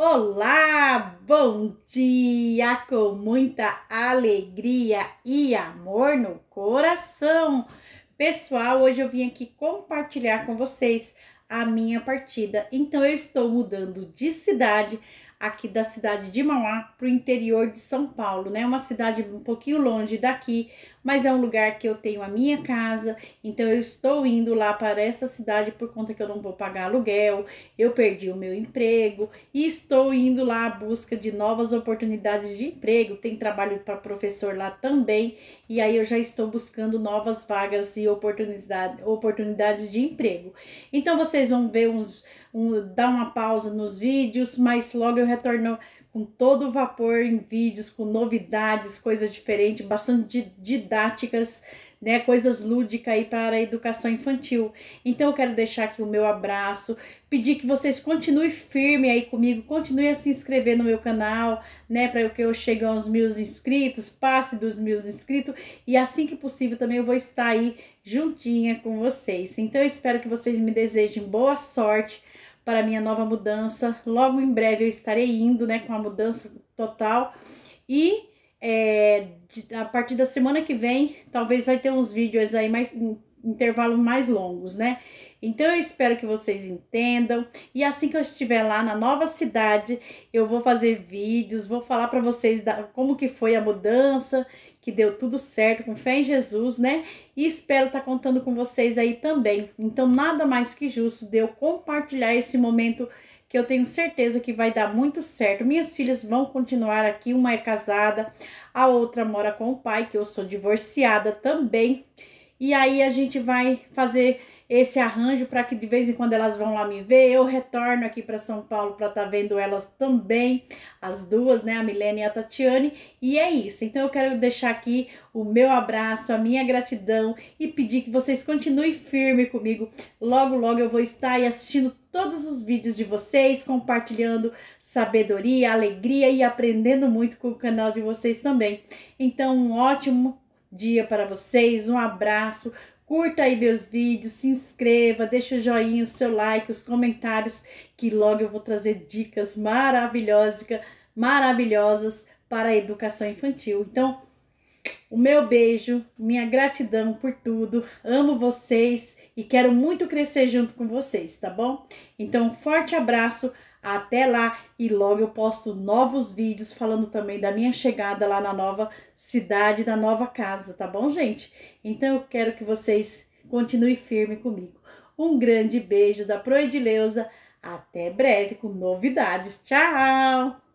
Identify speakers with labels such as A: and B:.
A: Olá, bom dia! Com muita alegria e amor no coração. Pessoal, hoje eu vim aqui compartilhar com vocês a minha partida. Então eu estou mudando de cidade, aqui da cidade de Mauá para o interior de São Paulo, né? É uma cidade um pouquinho longe daqui, mas é um lugar que eu tenho a minha casa, então eu estou indo lá para essa cidade por conta que eu não vou pagar aluguel, eu perdi o meu emprego e estou indo lá à busca de novas oportunidades de emprego. Tem trabalho para professor lá também, e aí eu já estou buscando novas vagas e oportunidade, oportunidades de emprego. Então vocês vão ver uns um, dar uma pausa nos vídeos, mas logo eu retornou com todo o vapor em vídeos, com novidades, coisas diferentes, bastante didáticas, né, coisas lúdicas aí para a educação infantil. Então eu quero deixar aqui o meu abraço, pedir que vocês continuem firme aí comigo, continuem a se inscrever no meu canal, né, para que eu chegue aos mil inscritos, passe dos mil inscritos e assim que possível também eu vou estar aí juntinha com vocês. Então eu espero que vocês me desejem boa sorte para minha nova mudança. Logo em breve eu estarei indo, né, com a mudança total. E é, a partir da semana que vem, talvez vai ter uns vídeos aí mais intervalo mais longos, né? Então eu espero que vocês entendam e assim que eu estiver lá na nova cidade, eu vou fazer vídeos, vou falar para vocês da, como que foi a mudança, que deu tudo certo, com fé em Jesus, né? E espero estar tá contando com vocês aí também. Então nada mais que justo de eu compartilhar esse momento que eu tenho certeza que vai dar muito certo. Minhas filhas vão continuar aqui, uma é casada, a outra mora com o pai, que eu sou divorciada também. E aí a gente vai fazer esse arranjo para que de vez em quando elas vão lá me ver. Eu retorno aqui para São Paulo para estar tá vendo elas também, as duas, né, a Milene e a Tatiane. E é isso. Então eu quero deixar aqui o meu abraço, a minha gratidão e pedir que vocês continuem firme comigo. Logo, logo eu vou estar aí assistindo todos os vídeos de vocês, compartilhando sabedoria, alegria e aprendendo muito com o canal de vocês também. Então, um ótimo dia para vocês, um abraço, Curta aí meus vídeos, se inscreva, deixa o joinha, o seu like, os comentários, que logo eu vou trazer dicas maravilhosas, maravilhosas para a educação infantil. Então, o meu beijo, minha gratidão por tudo. Amo vocês e quero muito crescer junto com vocês, tá bom? Então, um forte abraço. Até lá e logo eu posto novos vídeos falando também da minha chegada lá na nova cidade, na nova casa, tá bom, gente? Então eu quero que vocês continuem firme comigo. Um grande beijo da Proedileuza. Até breve com novidades. Tchau!